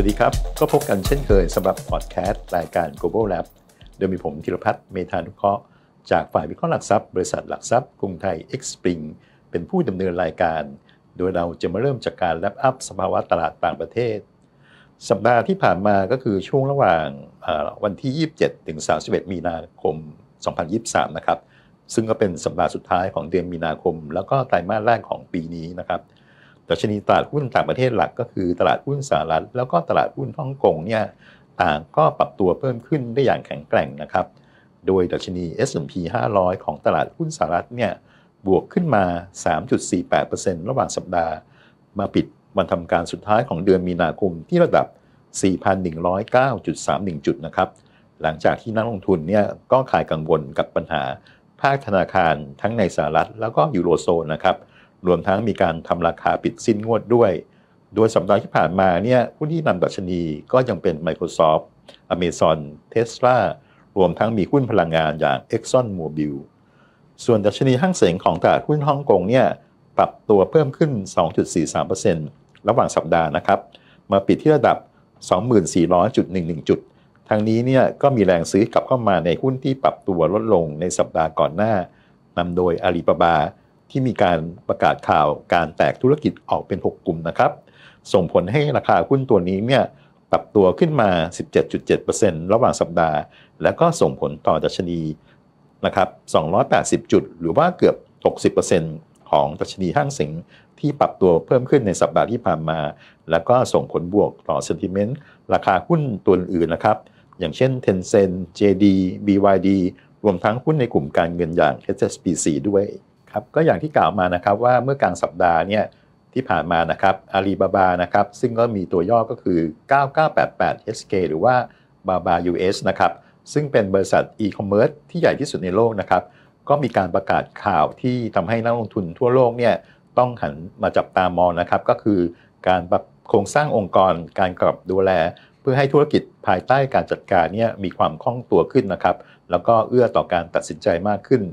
วัสดีครับ ก็พบกันเช่นเคยสำหรับพอดแคสต์รายการ Global Lab โดยมีผมธีรพัฒน์เมธานุเคราะห์จากฝ่ายวิเคราะห์หลักทรัพย์บริษัทหลักทรัพย์ กรุงไทย X Spring เป็นผู้ดำเนินรายการ โดยเราจะมาเริ่มจากการแลปอัพสภาวะตลาดต่างประเทศ สัปดาห์ที่ผ่านมาก็คือช่วงระหว่างวันที่ 27ถึง31 มีนาคม 2023 นะครับ ซึ่งก็เป็นสัปดาห์สุดท้ายของเดือนมีนาคม แล้วก็ไตรมาสแรกของปีนี้นะครับดัชนีตลาดหุ้นต่างประเทศหลักก็คือตลาดหุ้นสหรัฐแล้วก็ตลาดหุ้นฮ่องกงเนี่ยต่างก็ปรับตัวเพิ่มขึ้นได้อย่างแข็งแกร่งนะครับ โดยดัชนี S&P 500 ของตลาดหุ้นสหรัฐเนี่ยบวกขึ้นมา 3.48%ระหว่างสัปดาห์ มาปิดวันทำการสุดท้ายของเดือนมีนาคมที่ระดับ 4,109.31 จุดนะครับ หลังจากที่นักลงทุนเนี่ยก็คลายกังวลกับปัญหาภาคธนาคารทั้งในสหรัฐ แล้วก็ยูโรโซนนะครับรวมทั้งมีการทำราคาปิดสิ้นงวดด้วย โดยสัปดาห์ที่ผ่านมาเนี่ยหุ้นที่นำดัชนีก็ยังเป็น Microsoft Amazon Tesla รวมทั้งมีหุ้นพลังงานอย่าง Exxon Mobil ส่วนดัชนีห้างเสงของตลาดหุ้นฮ่องกงเนี่ยปรับตัวเพิ่มขึ้น 2.43%ระหว่างสัปดาห์นะครับ มาปิดที่ระดับ 24,000.11 จุด ทางนี้เนี่ยก็มีแรงซื้อกลับเข้ามาในหุ้นที่ปรับตัวลดลงในสัปดาห์ก่อนหน้านำโดยอาลีบาบาที่มีการประกาศข่าวการแตกธุรกิจออกเป็น 6 กลุ่มนะครับ ส่งผลให้ราคาหุ้นตัวนี้เนี่ยปรับตัวขึ้นมา 17.7%ระหว่างสัปดาห์ แล้วก็ส่งผลต่อดัชนีนะครับ 280 จุด หรือว่าเกือบ 60%ของดัชนีห้างสิง ที่ปรับตัวเพิ่มขึ้นในสัปดาห์ที่ผ่านมา แล้วก็ส่งผลบวกต่อเซนติเมนต์ ราคาหุ้นตัวอื่นนะครับ อย่างเช่น Tencent JD BYD รวมทั้งหุ้นในกลุ่มการเงินอย่าง HSBC ด้วยครับก็อย่างที่กล่าวมานะครับว่าเมื่อกลางสัปดาห์เนี่ยที่ผ่านมานะครับอาลีบาบานะครับซึ่งก็มีตัวย่อก็คือ9988 SK หรือว่าบาบา US นะครับซึ่งเป็นบริษัทอีคอมเมิร์ซที่ใหญ่ที่สุดในโลกนะครับก็มีการประกาศข่าวที่ทำให้นักลงทุนทั่วโลกเนี่ยต้องหันมาจับตามองนะครับ ก็คือการปรับโครงสร้างองค์กรการกลับดูแล เพื่อให้ธุรกิจภายใต้การจัดการเนี่ยมีความคล่องตัวขึ้นนะครับแล้วก็เอื้อต่อการตัดสินใจมากขึ้น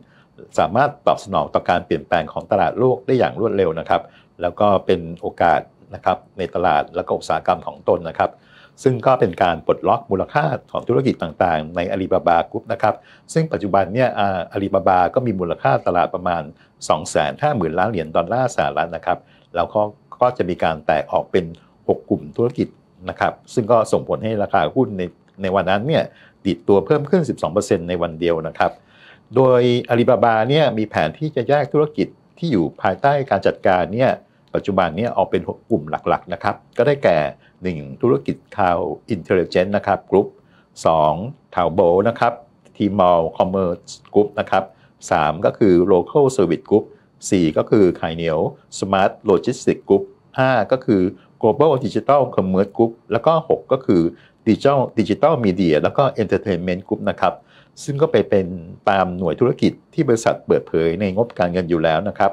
สามารถตอบสนองต่อการเปลี่ยนแปลงของตลาดโลกได้อย่างรวดเร็วนะครับ แล้วก็เป็นโอกาสนะครับในตลาดและก็อุตสาหกรรมของตนนะครับ ซึ่งก็เป็นการปลดล็อกมูลค่าของธุรกิจต่างๆในอาลีบาบากรุ๊ปนะครับ ซึ่งปัจจุบันเนี่ยอาลีบาบาก็มีมูลค่าตลาดประมาณ 2 5 0 0 0นล้านเหรียญดอลลาร์สหรัฐนะครับแล้วก็ก็จะมีการแตกออกเป็น 6 กลุ่มธุรกิจนะครับ ซึ่งก็ส่งผลให้ราคาหุ้นในในวันนั้นเนี่ยติดตัวเพิ่มขึ้น12%ในวันเดียวนะครับโดยอาลีบาบาเนี่ยมีแผนที่จะแยกธุรกิจที่อยู่ภายใต้การจัดการเนี่ยปัจจุบันเนี่ยออกเป็นกลุ่มหลัก ๆ นะครับ ก็ได้แก่ 1. ธุรกิจทาวอินเทลเจนต์นะครับกรุ๊ป 2. ทาวโบนะครับทีมอลคอมเมอร์สกรุ๊ปนะครับ3ก็คือโลเคอลเซอร์วิสก r ุ u p 4 ก็คือไข่เหนียวสมาร์ทโลจิสติกก r ุ u p 5 ก็คือ Global Digital Commerce Group แล้วก็ 6 ก็คือ Digital Digital Media แล้วก็ Entertainment Group นะครับซึ่งก็ไปเป็นตามหน่วยธุรกิจที่บริษัทเปิดเผยในงบการเงินอยู่แล้วนะครับ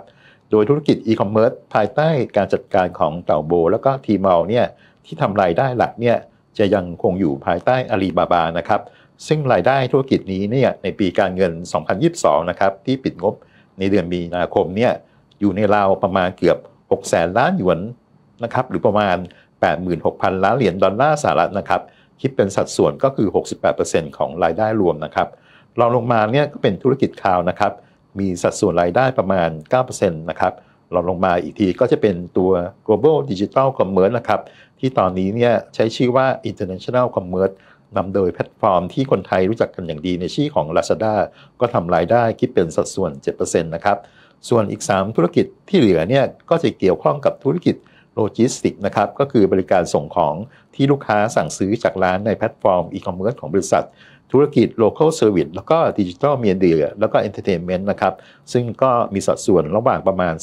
โดยธุรกิจอีคอมเมิร์ซภายใต้การจัดการของเต่าโบแล้วก็ทีมอลเนี่ยที่ทำรายได้หลักเนี่ยจะยังคงอยู่ภายใต้อาลีบาบานะครับซึ่งรายได้ธุรกิจนี้เนี่ยในปีการเงิน 2022 นะครับที่ปิดงบในเดือนมีนาคมเนี่ยอยู่ในราวประมาณเกือบ6แสนล้านหยวนนะครับหรือประมาณ 86,000 ล้านเหรียญดอลลาร์สหรัฐนะครับคิดเป็นสัดส่วนก็คือ 68%ของรายได้รวมนะครับรองลงมาเนี่ยก็เป็นธุรกิจคาวนะครับมีสัดส่วนรายได้ประมาณ 9%นะครับรองลงมาอีกทีก็จะเป็นตัว global digital commerce นะครับที่ตอนนี้เนี่ยใช้ชื่อว่า international commerce นำโดยแพลตฟอร์มที่คนไทยรู้จักกันอย่างดีในชื่อของ Lazada ก็ทำรายได้คิดเป็นสัดส่วน 7%นะครับส่วนอีก3ธุรกิจที่เหลือเนี่ยก็จะเกี่ยวข้องกับธุรกิจโลจิสติกนะครับก็คือบริการส่งของที่ลูกค้าสั่งซื้อจากร้านในแพลตฟอร์มอีคอมเมิร์ซของบริษัทธุรกิจโลเคอลเซอร์วิสแล้วก็ดิจิทัลเมียเดียแล้วก็เอนเตอร์เทนเมนต์นะครับ ซึ่งก็มีสัดส่วนระหว่างประมาณ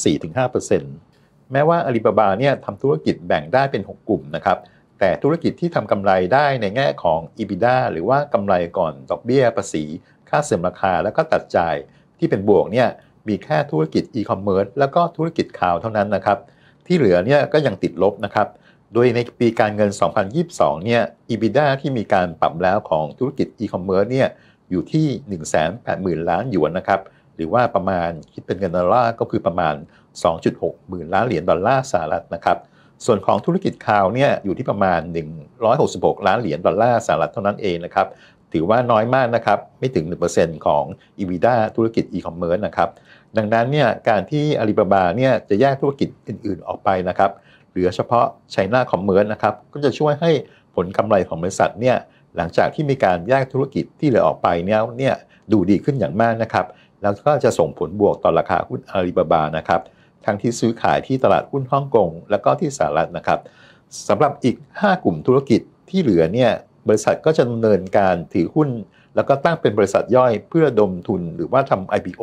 4-5%แม้ว่าอาลีบาบาเนี่ยทำธุรกิจแบ่งได้เป็น 6 กลุ่มนะครับ แต่ธุรกิจที่ทำกำไรได้ในแง่ของ EBITDA หรือว่ากำไรก่อนดอกเบี้ยภาษี ค่าเสื่อมราคาและก็ตัดจ่าย ที่เป็นบวกเนี่ยมีแค่ธุรกิจอีคอมเมิร์ซแล้วก็ธุรกิจข่าวเท่านั้นนะครับที่เหลือเนี่ยก็ยังติดลบนะครับ โดยในปีการเงิน 2022 เนี่ย EBITDA ที่มีการปรับแล้วของธุรกิจอีคอมเมิร์เนี่ยอยู่ที่ 180,000 ล้านหยวนนะครับ หรือว่าประมาณคิดเป็นเงินดอลลาร์ก็คือประมาณ 2.6หมื่นล้านเหรียญดอลลาร์สหรัฐนะครับ ส่วนของธุรกิจคาวเนี่ยอยู่ที่ประมาณ 166 ล้านเหรียญดอลลาร์สหรัฐเท่านั้นเองนะครับถือว่าน้อยมากนะครับไม่ถึง1%ของ EBITDA ธุรกิจอีคอมเมิร์นะครับดังนั้นเนี่ยการที่อาลีบาบาเนี่ยจะแยกธุรกิจอื่นๆออกไปนะครับเหลือเฉพาะไชน่าคอมเมอร์สนะครับก็จะช่วยให้ผลกำไรของบริษัทเนี่ยหลังจากที่มีการแยกธุรกิจที่เหลือออกไปเนี่ยเนี่ยดูดีขึ้นอย่างมากนะครับแล้วก็จะส่งผลบวกต่อราคาหุ้นอาลีบาบานะครับทั้งที่ซื้อขายที่ตลาดหุ้นฮ่องกงและก็ที่สหรัฐนะครับสำหรับอีก 5 กลุ่มธุรกิจที่เหลือเนี่ยบริษัทก็จะดำเนินการถือหุ้น แล้วก็ตั้งเป็นบริษัทย่อยเพื่อดมทุนหรือว่าทำ IPO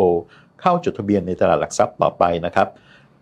เข้าจดทะเบียนในตลาดหลักทรัพย์ต่อไปนะครับ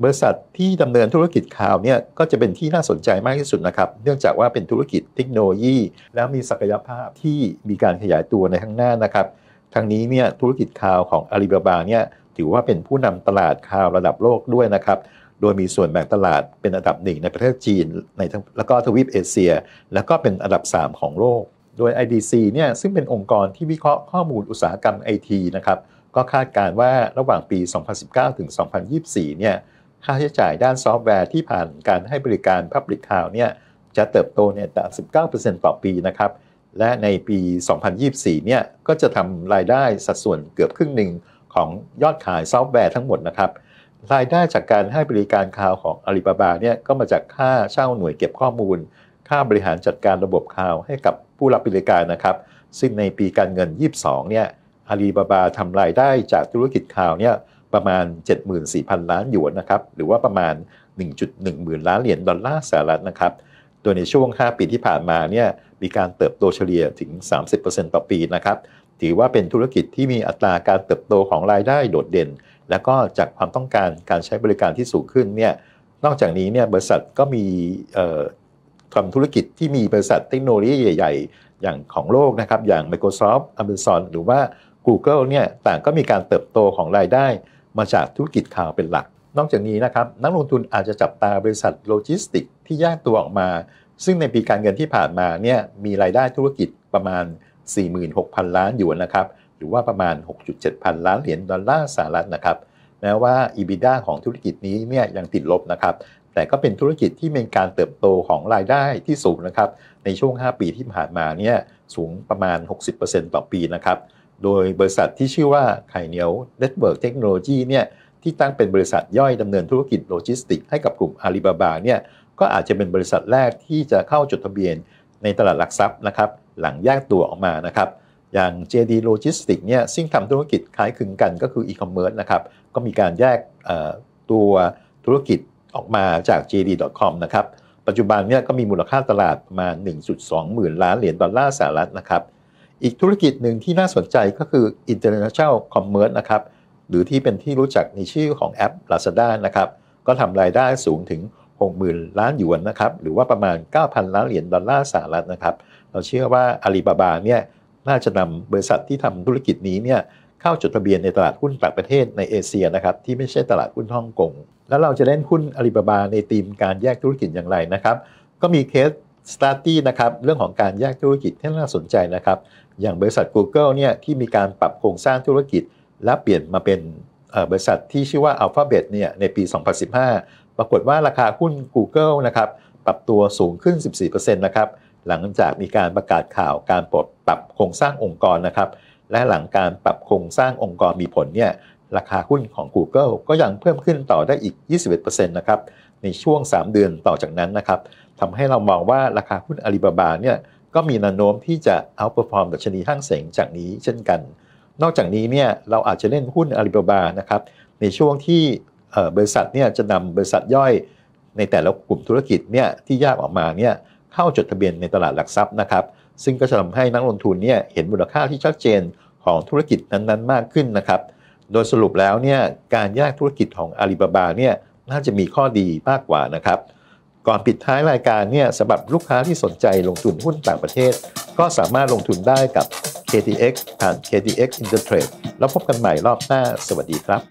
บริษัทที่ดำเนินธุรกิจข่าวเนี่ยก็จะเป็นที่น่าสนใจมากที่สุดนะครับ เนื่องจากว่าเป็นธุรกิจเทคโนโลยี แล้วมีศักยภาพที่มีการขยายตัวในข้างหน้านะครับทางนี้เนี่ยธุรกิจข่าวของอาลีบาบาเนี่ยถือว่าเป็นผู้นำตลาดข่าวระดับโลกด้วยนะครับ โดยมีส่วนแบ่งตลาดเป็นอันดับหนึ่งในประเทศจีนในทั้งแล้วก็ทวีปเอเชีย แล้วก็เป็นอันดับ 3 ของโลก โดย IDC เนี่ยซึ่งเป็นองค์กรที่วิเคราะห์ข้อมูลอุตสาหกรรมไอทีนะครับก็คาดการว่าระหว่างปี 2019 ถึง 2024 เนี่ย ค่าใช้จ่ายด้านซอฟต์แวร์ที่ผ่านการให้บริการ Public Cloud เนี่ย จะเติบโตเนี่ยแต่19%ต่อปีนะครับ และในปี 2024 เนี่ย ก็จะทำรายได้สัดส่วนเกือบครึ่งหนึ่งของยอดขายซอฟต์แวร์ทั้งหมดนะครับ รายได้จากการให้บริการคลาวของอ l ลีบาบาเนี่ยก็มาจากค่าเช่าหน่วยเก็บข้อมูล ค่าบริหารจัดการระบบคลาวให้กับผู้รับบริการนะครับ ซึ่งในปีการเงิน 22 เนี่ยอาลีบาบาทำรายได้จากธุรกิจข่าวเนี่ยประมาณ 74,000 ล้านหยวนนะครับหรือว่าประมาณ 1.1หมื่นล้านเหรียญดอลลาร์สหรัฐนะครับโดยในช่วง5ปีที่ผ่านมาเนี่ยมีการเติบโตเฉลี่ยถึง 30%ต่อปีนะครับถือว่าเป็นธุรกิจที่มีอัตราการเติบโตของรายได้โดดเด่น และก็จากความต้องการการใช้บริการที่สูงขึ้นเนี่ยนอกจากนี้เนี่ยบริษัทก็มีทำธุรกิจที่มีบริษัทเทคโนโลยีใหญ่ ๆ อย่างของโลกนะครับอย่าง Microsoft Amazon หรือว่า Google เนี่ยต่างก็มีการเติบโตของรายได้มาจากธุรกิจข่าวเป็นหลัก นอกจากนี้นะครับ นักลงทุนอาจจะจับตาบริษัทโลจิสติกที่แยกตัวออกมา ซึ่งในปีการเงินที่ผ่านมาเนี่ย มีรายได้ธุรกิจประมาณ 46,000 ล้านหยวนนะครับ หรือว่าประมาณ 6.7 พันล้านเหรียญดอลลาร์สหรัฐนะครับ แม้ว่า EBITDA ของธุรกิจนี้เนี่ยยังติดลบนะครับ แต่ก็เป็นธุรกิจที่มีการเติบโตของรายได้ที่สูงนะครับ ในช่วง 5 ปีที่ผ่านมาเนี่ยสูงประมาณ 60%ต่อปีนะครับโดยบริษัทที่ชื่อว่าไข่เหนียวเน็ตเวิร์กเทคโนโลยีเนี่ยที่ตั้งเป็นบริษัทย่อยดำเนินธุรกิจโลจิสติก ให้กับกลุ่มอาลีบาบาเนี่ยก็อาจจะเป็นบริษัทแรกที่จะเข้าจดทะเบียนในตลาดหลักทรัพย์นะครับหลังแยกตัวออกมานะครับอย่าง JD Logistics เนี่ยซึ่งทำธุรกิจคล้ายคลึงกันก็คืออีคอมเมิร์ซนะครับก็มีการแยกตัวธุรกิจออกมาจาก JD.com นะครับปัจจุบันเนี่ยก็มีมูลค่าตลาดประมาณ1.2หมื่นล้านเหรียญดอลลาร์สหรัฐนะครับอีกธุรกิจหนึ่งที่น่าสนใจก็คือ international commerce นะครับ หรือที่เป็นที่รู้จักในชื่อของแอป Lazada นะครับ ก็ทำรายได้สูงถึง 60,000ล้านหยวนนะครับ หรือว่าประมาณ 9,000 ล้านเหรียญดอลลาร์สหรัฐนะครับ เราเชื่อว่าอาลีบาบาเนี่ยน่าจะนำบริษัทที่ทำธุรกิจนี้เนี่ยเข้าจดทะเบียนในตลาดหุ้นต่างประเทศในเอเชียนะครับที่ไม่ใช่ตลาดหุ้นฮ่องกงแล้วเราจะเล่นหุ้นอาลีบาบาในธีมการแยกธุรกิจอย่างไรนะครับก็มีเคสสตาร์ตี้นะครับเรื่องของการแยกธุรกิจที่น่าสนใจนะครับ อย่างบริษัท Google เนี่ยที่มีการปรับโครงสร้างธุรกิจ และเปลี่ยนมาเป็นบริษัทที่ชื่อว่า Alphabet เนี่ยในปี 2015 ปรากฏว่าราคาหุ้น Google นะครับปรับตัวสูงขึ้น 14%นะครับหลังจากมีการประกาศข่าวการปรับปรับโครงสร้างองค์กรนะครับ และหลังการปรับโครงสร้างองค์กรมีผลเนี่ยราคาหุ้นของ Google ก็ยังเพิ่มขึ้นต่อได้อีก 21%นะครับในช่วง 3 เดือนต่อจากนั้นนะครับทำให้เรามองว่าราคาหุ้นอาลีบาบาเนี่ยก็มีแนวโน้มที่จะเอาเปรียบดัชนีห้างเสงจากนี้เช่นกัน นอกจากนี้เนี่ยเราอาจจะเล่นหุ้นอาลีบาบานะครับในช่วงที่บริษัทเนี่ยจะนำบริษัทย่อยในแต่ละกลุ่มธุรกิจเนี่ยที่แยกออกมาเนี่ยเข้าจดทะเบียนในตลาดหลักทรัพย์นะครับซึ่งก็จะทำให้นักลงทุนเนี่ยเห็นมูลค่าที่ชัดเจนของธุรกิจนั้นๆ มากขึ้นนะครับโดยสรุปแล้วเนี่ยการแยกธุรกิจของอาลีบาบาเนี่ยน่าจะมีข้อดีมากกว่านะครับ ก่อนปิดท้ายรายการเนี่ยสำหรับลูกค้าที่สนใจลงทุนหุ้นต่างประเทศ ก็สามารถลงทุนได้กับ KTX ผ่าน KTX Intertrade แล้วพบกันใหม่รอบหน้า สวัสดีครับ